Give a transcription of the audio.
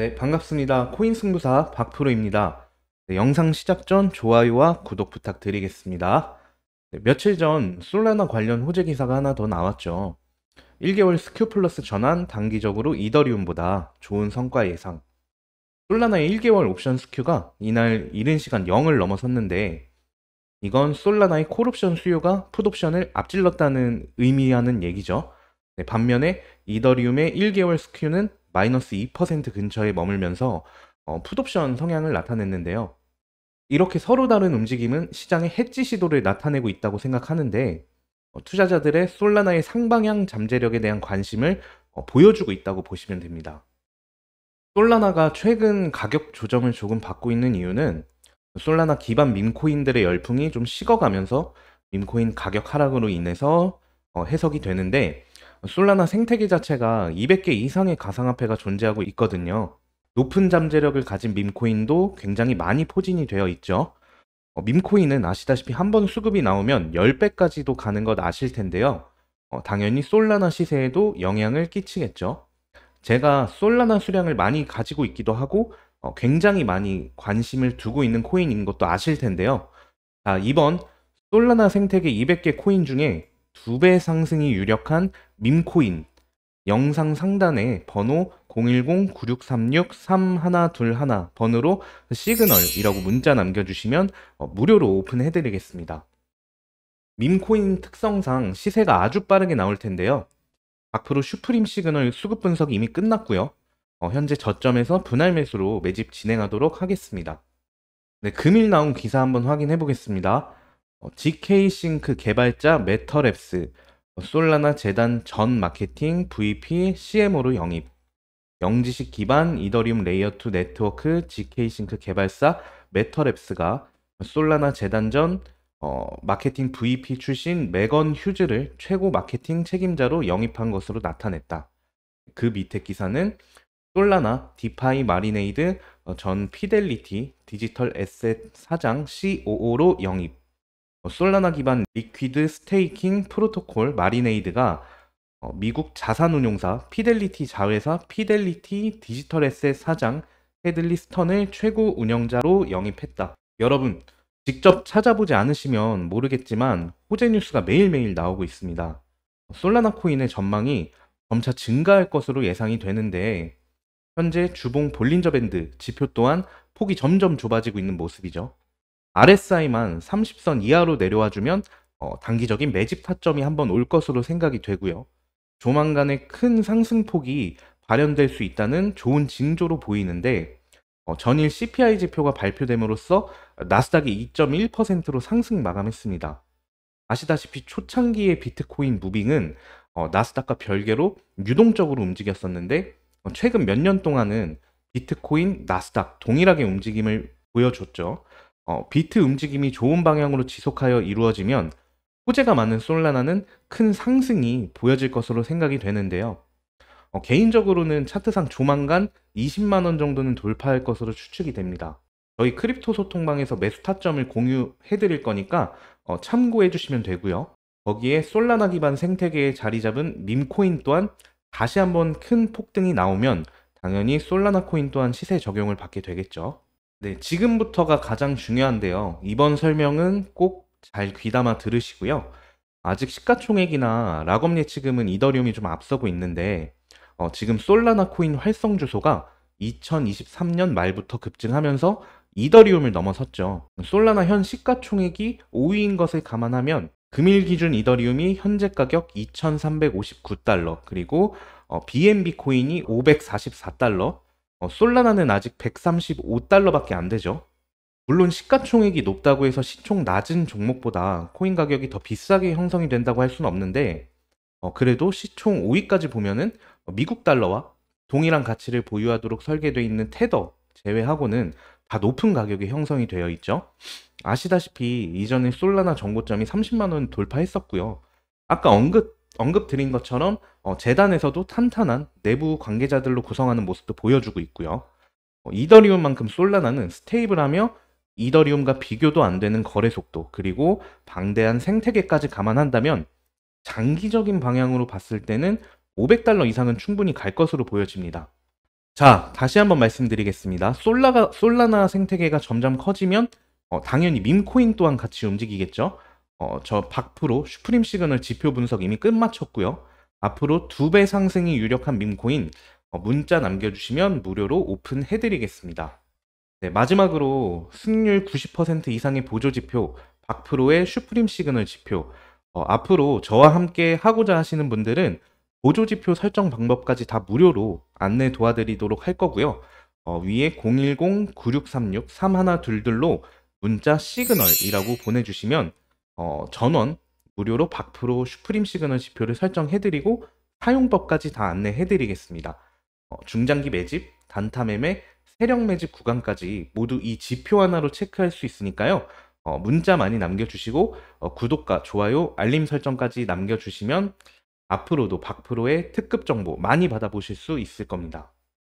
네, 반갑습니다. 코인 승부사 박프로입니다. 네, 영상 시작 전 좋아요와 구독 부탁드리겠습니다. 네, 며칠 전 솔라나 관련 호재 기사가 하나 더 나왔죠. 1개월 스큐 플러스 전환 단기적으로 이더리움보다 좋은 성과 예상. 솔라나의 1개월 옵션 스큐가 이날 이른 시간 0을 넘어섰는데 이건 솔라나의 콜옵션 수요가 풋옵션을 앞질렀다는 의미하는 얘기죠. 네, 반면에 이더리움의 1개월 스큐는 마이너스 2% 근처에 머물면서 어, 풋옵션 성향을 나타냈는데요. 이렇게 서로 다른 움직임은 시장의 해지 시도를 나타내고 있다고 생각하는데 어, 투자자들의 솔라나의 상방향 잠재력에 대한 관심을 어, 보여주고 있다고 보시면 됩니다. 솔라나가 최근 가격 조정을 조금 받고 있는 이유는 솔라나 기반 민코인들의 열풍이 좀 식어가면서 민코인 가격 하락으로 인해서 어, 해석이 되는데 솔라나 생태계 자체가 200개 이상의 가상화폐가 존재하고 있거든요. 높은 잠재력을 가진 밈코인도 굉장히 많이 포진이 되어 있죠. 어, 밈코인은 아시다시피 한 번 수급이 나오면 10배까지도 가는 것 아실 텐데요. 어, 당연히 솔라나 시세에도 영향을 끼치겠죠. 제가 솔라나 수량을 많이 가지고 있기도 하고 어, 굉장히 많이 관심을 두고 있는 코인인 것도 아실 텐데요. 자, 이번 솔라나 생태계 200개 코인 중에 두 배 상승이 유력한 밈코인 영상 상단에 번호 010-9636-3121 번호로 시그널이라고 문자 남겨주시면 어, 무료로 오픈해드리겠습니다. 밈코인 특성상 시세가 아주 빠르게 나올 텐데요. 앞으로 슈프림 시그널 수급 분석이 이미 끝났고요. 어, 현재 저점에서 분할 매수로 매집 진행하도록 하겠습니다. 네, 금일 나온 기사 한번 확인해 보겠습니다. 어, GK싱크 개발자 메터랩스 뭐 솔라나 재단 전 마케팅, VP, CMO로 영입, 영지식 기반 이더리움 레이어2 네트워크 GK싱크 개발사 메터랩스가 솔라나 재단 전 어, 마케팅 VP 출신 메건 휴즈를 최고 마케팅 책임자로 영입한 것으로 나타냈다. 그 밑에 기사는 솔라나 디파이 마리네이드 어, 전 피델리티 디지털 에셋 사장 COO로 영입. 어, 솔라나 기반 리퀴드 스테이킹 프로토콜 마리네이드가 어, 미국 자산운용사 피델리티 자회사 피델리티 디지털 에셋 사장 헤들리 스턴을 최고 운영자로 영입했다. 여러분, 직접 찾아보지 않으시면 모르겠지만 호재 뉴스가 매일매일 나오고 있습니다. 어, 솔라나 코인의 전망이 점차 증가할 것으로 예상이 되는데 현재 주봉 볼린저 밴드 지표 또한 폭이 점점 좁아지고 있는 모습이죠. RSI만 30선 이하로 내려와주면 어, 단기적인 매집 타점이 한번 올 것으로 생각이 되고요. 조만간에 큰 상승폭이 발현될 수 있다는 좋은 징조로 보이는데 어, 전일 CPI 지표가 발표됨으로써 나스닥이 2.1%로 상승 마감했습니다. 아시다시피 초창기의 비트코인 무빙은 어, 나스닥과 별개로 유동적으로 움직였었는데 어, 최근 몇 년 동안은 비트코인, 나스닥 동일하게 움직임을 보여줬죠. 어, 비트 움직임이 좋은 방향으로 지속하여 이루어지면 호재가 많은 솔라나는 큰 상승이 보여질 것으로 생각이 되는데요. 어, 개인적으로는 차트상 조만간 20만원 정도는 돌파할 것으로 추측이 됩니다. 저희 크립토 소통방에서 매수 타점을 공유해 드릴 거니까 어, 참고해 주시면 되고요. 거기에 솔라나 기반 생태계에 자리 잡은 밈코인 또한 다시 한번 큰 폭등이 나오면 당연히 솔라나 코인 또한 시세 적용을 받게 되겠죠. 네, 지금부터가 가장 중요한데요. 이번 설명은 꼭 잘 귀담아 들으시고요. 아직 시가총액이나 락업 예치금은 이더리움이 좀 앞서고 있는데 어, 지금 솔라나 코인 활성 주소가 2023년 말부터 급증하면서 이더리움을 넘어섰죠. 솔라나 현 시가총액이 5위인 것을 감안하면 금일 기준 이더리움이 현재 가격 2,359달러, 그리고 어, BNB 코인이 544달러, 어, 솔라나는 아직 135달러밖에 안 되죠. 물론 시가총액이 높다고 해서 시총 낮은 종목보다 코인 가격이 더 비싸게 형성이 된다고 할 수는 없는데 어, 그래도 시총 5위까지 보면은 미국 달러와 동일한 가치를 보유하도록 설계되어 있는 테더 제외하고는 다 높은 가격에 형성이 되어 있죠. 아시다시피 이전에 솔라나 정고점이 30만원 돌파했었고요. 아까 언급 언급드린 것처럼 어, 재단에서도 탄탄한 내부 관계자들로 구성하는 모습도 보여주고 있고요. 어, 이더리움만큼 솔라나는 스테이블하며 이더리움과 비교도 안 되는 거래 속도 그리고 방대한 생태계까지 감안한다면 장기적인 방향으로 봤을 때는 500달러 이상은 충분히 갈 것으로 보여집니다. 자, 다시 한번 말씀드리겠습니다. 솔라가, 솔라나 생태계가 점점 커지면 어, 당연히 밈코인 또한 같이 움직이겠죠. 어, 저 박프로 슈프림 시그널 지표 분석 이미 끝마쳤고요. 앞으로 두 배 상승이 유력한 민코인 어, 문자 남겨주시면 무료로 오픈해드리겠습니다. 네, 마지막으로 승률 90% 이상의 보조 지표 박프로의 슈프림 시그널 지표 어, 앞으로 저와 함께 하고자 하시는 분들은 보조 지표 설정 방법까지 다 무료로 안내 도와드리도록 할 거고요. 어, 위에 010-9636-3122로 문자 시그널이라고 보내주시면 어, 전원 무료로 박프로 슈프림 시그널 지표를 설정해드리고 사용법까지 다 안내해드리겠습니다. 어, 중장기 매집, 단타 매매, 세력 매집 구간까지 모두 이 지표 하나로 체크할 수 있으니까요. 어, 문자 많이 남겨주시고 어, 구독과 좋아요, 알림 설정까지 남겨주시면 앞으로도 박프로의 특급 정보 많이 받아보실 수 있을 겁니다.